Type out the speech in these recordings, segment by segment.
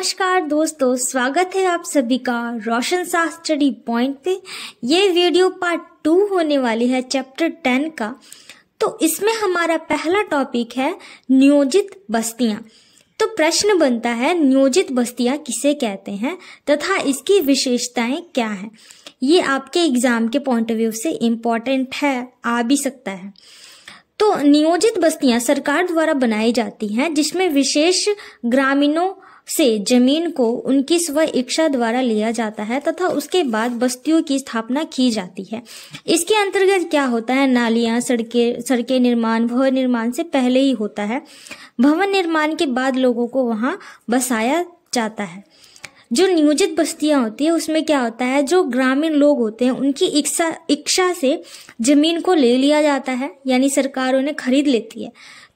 नमस्कार दोस्तों स्वागत है आप सभी का रोशन शाह स्टडी पॉइंट पे ये वीडियो पार्ट टू होने वाली है चैप्टर टेन का तो इसमें हमारा पहला टॉपिक है नियोजित बस्तियां तो प्रश्न बनता है नियोजित बस्तियां किसे कहते हैं तथा इसकी विशेषताएं क्या हैं ये आपके एग्जाम के पॉइंट ऑफ व्यू से इम्पोर्टेंट है आ भी सकता है तो नियोजित बस्तियां सरकार द्वारा बनाई जाती हैं जिसमें विशेष ग्रामीणों से जमीन को उनकी स्व इच्छा द्वारा लिया जाता है तथा उसके बाद बस्तियों की स्थापना की जाती है इसके अंतर्गत क्या होता है नालियां सड़के सड़के निर्माण भवन निर्माण से पहले ही होता है भवन निर्माण के बाद लोगों को वहाँ बसाया जाता है जो नियोजित बस्तियां होती है उसमें क्या होता है जो ग्रामीण लोग होते हैं उनकी इच्छा इच्छा से जमीन को ले लिया जाता है यानी सरकार उन्हें खरीद लेती है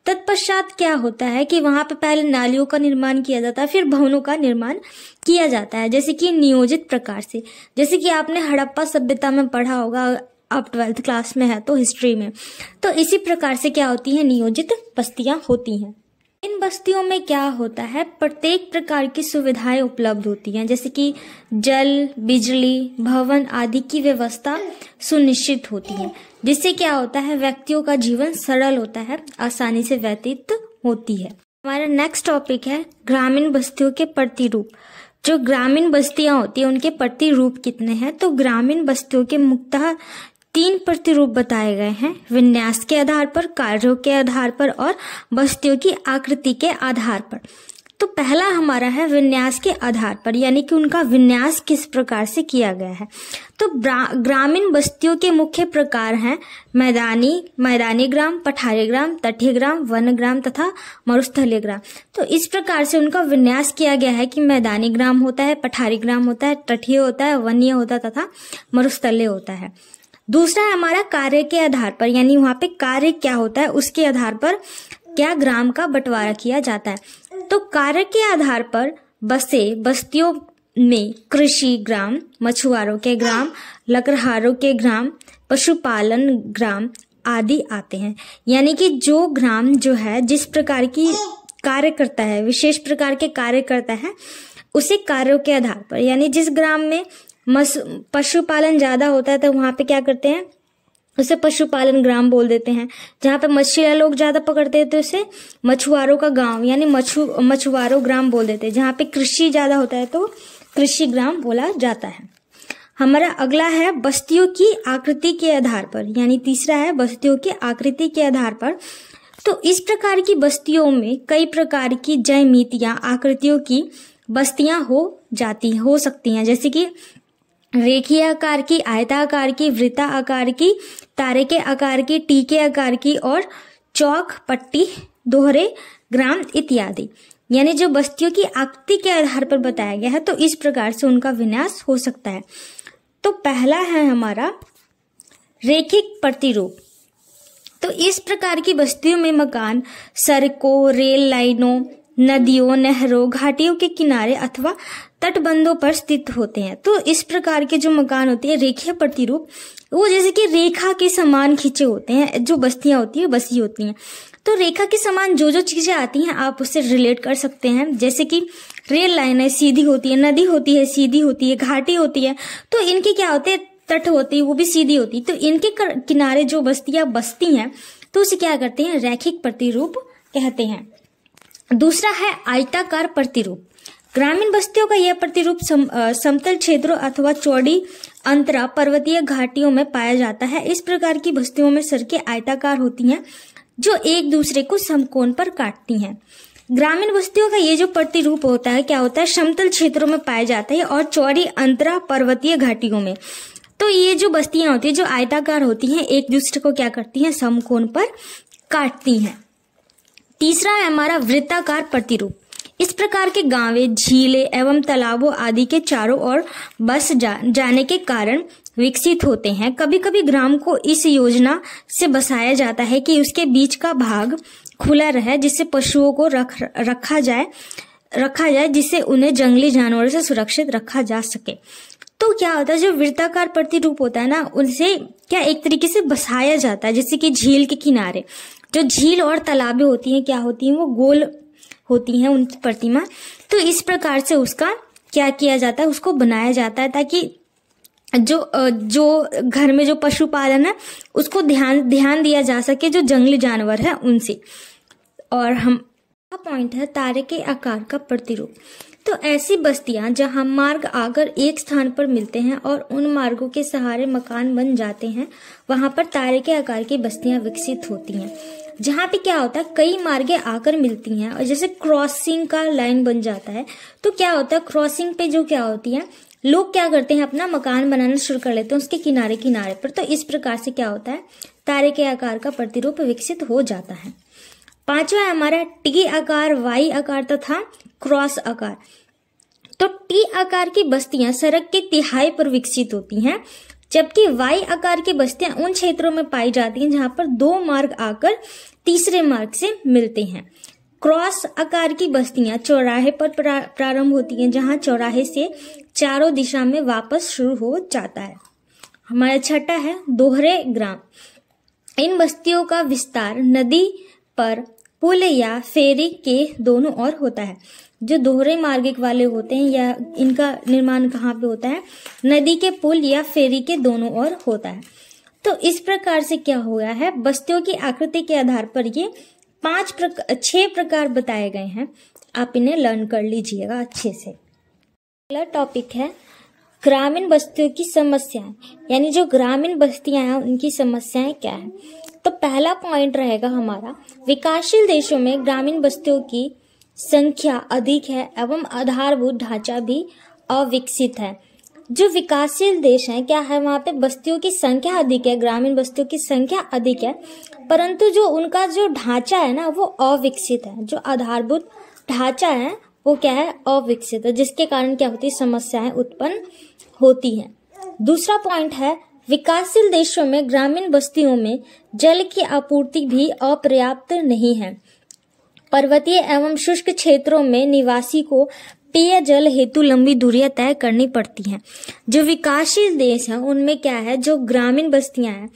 तत्पश्चात क्या होता है कि वहां पर पहले नालियों का निर्माण किया जाता है फिर भवनों का निर्माण किया जाता है जैसे कि नियोजित प्रकार से जैसे कि आपने हड़प्पा सभ्यता में पढ़ा होगा आप ट्वेल्थ क्लास में है तो हिस्ट्री में तो इसी प्रकार से क्या होती है नियोजित बस्तियां होती हैं इन बस्तियों में क्या होता है प्रत्येक प्रकार की सुविधाएं उपलब्ध होती हैं जैसे कि जल बिजली भवन आदि की व्यवस्था सुनिश्चित होती है जिससे क्या होता है व्यक्तियों का जीवन सरल होता है आसानी से व्यतीत होती है हमारा नेक्स्ट टॉपिक है ग्रामीण बस्तियों के प्रतिरूप जो ग्रामीण बस्तियां होती है उनके प्रतिरूप कितने हैं तो ग्रामीण बस्तियों के मुख्यतः तीन प्रतिरूप बताए गए हैं विन्यास के आधार पर कार्यों के आधार पर और वस्तुओं की आकृति के आधार पर तो पहला हमारा है विन्यास के आधार पर यानी कि उनका विन्यास किस प्रकार से किया गया है तो ग्रामीण बस्तियों के मुख्य प्रकार हैं मैदानी मैदानी ग्राम पठारी ग्राम तटीय ग्राम वन ग्राम तथा मरुस्थलीय ग्राम तो इस प्रकार से उनका विन्यास किया गया है कि मैदानी ग्राम होता है पठारी ग्राम होता है तटीय होता है वन्य होता तथा मरुस्थलीय होता है दूसरा हमारा कार्य के आधार पर यानी वहाँ पे कार्य क्या होता है उसके आधार पर क्या ग्राम का बंटवारा किया जाता है तो कार्य के आधार पर बसे बस्तियों में कृषि ग्राम मछुआरों के ग्राम लकड़हारों के ग्राम पशुपालन ग्राम आदि आते हैं यानी कि जो ग्राम जो है जिस प्रकार की कार्य करता है विशेष प्रकार के कार्य करता है उसे कार्यों के आधार पर यानी जिस ग्राम में पशुपालन ज़्यादा होता है तो वहां पे क्या करते हैं उसे पशुपालन ग्राम बोल देते हैं जहाँ पे मछलियाँ लोग ज़्यादा पकड़ते हैं तो उसे मछुआरों का गांव यानी मछु मछुआरों ग्राम बोल देते हैं जहां पे कृषि ज़्यादा होता है तो कृषि ग्राम बोला जाता है हमारा अगला है बस्तियों की आकृति के आधार पर यानी तीसरा है बस्तियों की आकृति के आधार पर तो इस प्रकार की बस्तियों में कई प्रकार की जयमितियां आकृतियों की बस्तियां हो जाती हो सकती हैं जैसे कि रेखीय आकार की आयताकार की वृता आकार की तारे के आकार की टीके आकार की और चौक पट्टी दोहरे ग्राम इत्यादि यानी जो बस्तियों की आकृति के आधार पर बताया गया है तो इस प्रकार से उनका विन्यास हो सकता है तो पहला है हमारा रेखिक प्रतिरूप तो इस प्रकार की बस्तियों में मकान सड़कों रेल लाइनों नदियों नहरों घाटियों के किनारे अथवा तटबंधों पर स्थित होते हैं तो इस प्रकार के जो मकान होते हैं रेखीय प्रतिरूप वो जैसे कि रेखा के समान खींचे होते हैं जो बस्तियां होती है बसी होती हैं तो रेखा के समान जो जो चीजें आती हैं आप उससे रिलेट कर सकते हैं जैसे कि रेल लाइनें सीधी होती है नदी होती है सीधी होती है घाटी होती है तो इनके क्या होते हैं तट होती है वो भी सीधी होती है तो इनके किनारे जो बस्तियां बसती हैं तो उसे क्या करते हैं रैखिक प्रतिरूप कहते हैं दूसरा है आयताकार प्रतिरूप ग्रामीण बस्तियों का यह प्रतिरूप सम, समतल क्षेत्रों अथवा चौड़ी अंतरा पर्वतीय घाटियों में पाया जाता है इस प्रकार की बस्तियों में सड़कें आयताकार होती हैं जो एक दूसरे को समकोण पर काटती हैं ग्रामीण बस्तियों का ये जो प्रतिरूप होता है क्या होता है समतल क्षेत्रों में पाया जाता है और चौड़ी अंतरा पर्वतीय घाटियों में तो ये जो बस्तियां होती है जो आयताकार होती हैं एक दूसरे को क्या करती हैं समकोण पर काटती हैं तीसरा है हमारा वृत्ताकार प्रतिरूप इस प्रकार के गांवे झीले एवं तालाबों आदि के चारों ओर बस जा, जाने के कारण विकसित होते हैं कभी कभी ग्राम को इस योजना से बसाया जाता है कि उसके बीच का भाग खुला रहे जिससे पशुओं को रख रखा जाए रखा जाए जिससे उन्हें जंगली जानवरों से सुरक्षित रखा जा सके तो क्या होता है जो वृत्ताकार प्रतिरूप होता है ना उनसे क्या एक तरीके से बसाया जाता है जैसे कि झील के किनारे जो झील और तालाबें होती हैं क्या होती हैं वो गोल होती हैं उनकी प्रतिमा तो इस प्रकार से उसका क्या किया जाता है उसको बनाया जाता है ताकि जो जो घर में जो पशुपालन है उसको ध्यान ध्यान दिया जा सके जो जंगली जानवर है उनसे और हम पॉइंट है तारे के आकार का प्रतिरूप तो ऐसी बस्तियां जहां मार्ग आकर एक स्थान पर मिलते हैं और उन मार्गों के सहारे मकान बन जाते हैं वहां पर तारे के आकार की बस्तियां विकसित होती हैं जहां पे क्या होता है कई मार्गे आकर मिलती हैं और जैसे क्रॉसिंग का लाइन बन जाता है तो क्या होता है क्रॉसिंग पे जो क्या होती है लोग क्या करते हैं अपना मकान बनाना शुरू कर लेते हैं उसके किनारे किनारे पर तो इस प्रकार से क्या होता है तारे के आकार का प्रतिरूप विकसित हो जाता है पांचवा हमारा टी आकार वाई आकार तथा क्रॉस आकार तो टी आकार की बस्तियां सड़क के तिहाई पर विकसित होती हैं जबकि वाई आकार की बस्तियां उन क्षेत्रों में पाई जाती हैं जहां पर दो मार्ग आकर तीसरे मार्ग से मिलते हैं क्रॉस आकार की बस्तियां चौराहे पर प्रारंभ होती हैं जहां चौराहे से चारों दिशा में वापस शुरू हो जाता है हमारा छठा है दोहरे ग्राम इन बस्तियों का विस्तार नदी पर पुल या फेरी के दोनों ओर होता है जो दोहरे मार्गिक वाले होते हैं या इनका निर्माण कहाँ पे होता है नदी के पुल या फेरी के दोनों ओर होता है तो इस प्रकार से क्या हुआ है बस्तियों की आकृति के आधार पर ये पांच प्रकार छह प्रकार बताए गए हैं आप इन्हें लर्न कर लीजिएगा अच्छे से अगला टॉपिक है ग्रामीण बस्तियों की समस्याएं यानी जो ग्रामीण बस्तियां हैं उनकी समस्याएं क्या है तो पहला पॉइंट रहेगा हमारा विकासशील देशों में ग्रामीण बस्तियों की संख्या अधिक है एवं आधारभूत ढांचा भी अविकसित है जो विकासशील देश हैं क्या है वहाँ पे बस्तियों की संख्या अधिक है ग्रामीण बस्तियों की संख्या अधिक है परंतु जो उनका जो ढांचा है ना वो अविकसित है जो आधारभूत ढांचा है वो क्या है अविकसित है जिसके कारण क्या होती है समस्याएं उत्पन्न होती हैं दूसरा पॉइंट है विकासशील देशों में ग्रामीण बस्तियों में जल की आपूर्ति भी अपर्याप्त नहीं है पर्वतीय एवं शुष्क क्षेत्रों में निवासी को पेय जल हेतु लंबी दूरियां तय करनी पड़ती हैं जो विकासशील देश हैं उनमें क्या है जो ग्रामीण बस्तियां हैं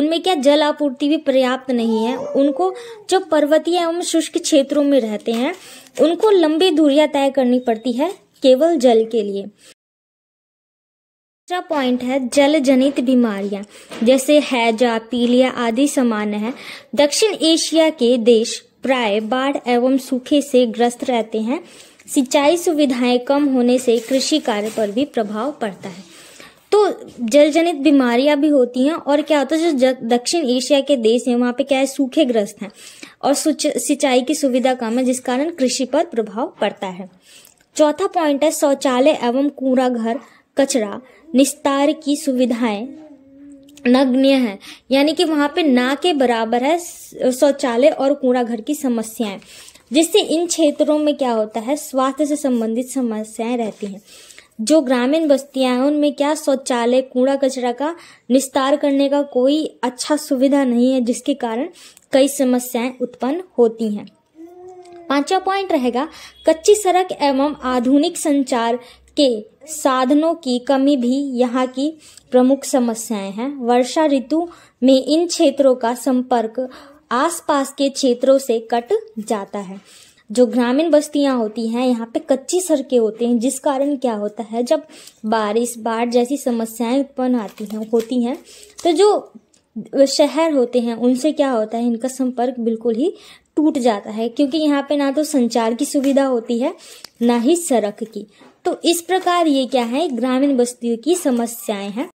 उनमें क्या जल आपूर्ति भी पर्याप्त नहीं है उनको जो पर्वतीय एवं शुष्क क्षेत्रों में रहते हैं उनको लंबी दूरियां तय करनी पड़ती है केवल जल के लिए दूसरा पॉइंट है जल जनित बीमारियां जैसे हैजा पीलिया आदि समान है दक्षिण एशिया के देश प्राय बाढ़ एवं सूखे से ग्रस्त रहते हैं सिंचाई सुविधाएं कम होने से कृषि कार्य पर भी प्रभाव पड़ता है तो जल जनित बीमारियां भी होती हैं और क्या होता है जो दक्षिण एशिया के देश हैं वहाँ पे क्या है सूखे ग्रस्त हैं और सिंचाई की सुविधा कम है जिस कारण कृषि पर प्रभाव पड़ता है चौथा पॉइंट है शौचालय एवं कूड़ा घर कचरा निस्तार की सुविधाएं नग्न है यानी कि वहां पे ना के बराबर है शौचालय और घर की समस्याएं जिससे इन क्षेत्रों में क्या होता है स्वास्थ्य से संबंधित समस्याएं रहती हैं जो ग्रामीण बस्तियां हैं उनमें क्या शौचालय कूड़ा कचरा का निस्तार करने का कोई अच्छा सुविधा नहीं है जिसके कारण कई समस्याएं उत्पन्न होती हैं पांचवा पॉइंट रहेगा कच्ची सड़क एवं आधुनिक संचार के साधनों की कमी भी यहाँ की प्रमुख समस्याएं हैं वर्षा ऋतु में इन क्षेत्रों का संपर्क आसपास के क्षेत्रों से कट जाता है जो ग्रामीण बस्तियां होती हैं यहाँ पे कच्ची सड़कें होते हैं जिस कारण क्या होता है जब बारिश बाढ़ जैसी समस्याएं उत्पन्न आती हैं होती हैं तो जो शहर होते हैं उनसे क्या होता है इनका संपर्क बिल्कुल ही टूट जाता है क्योंकि यहाँ पे ना तो संचार की सुविधा होती है ना ही सड़क की तो इस प्रकार ये क्या है ग्रामीण बस्तियों की समस्याएं हैं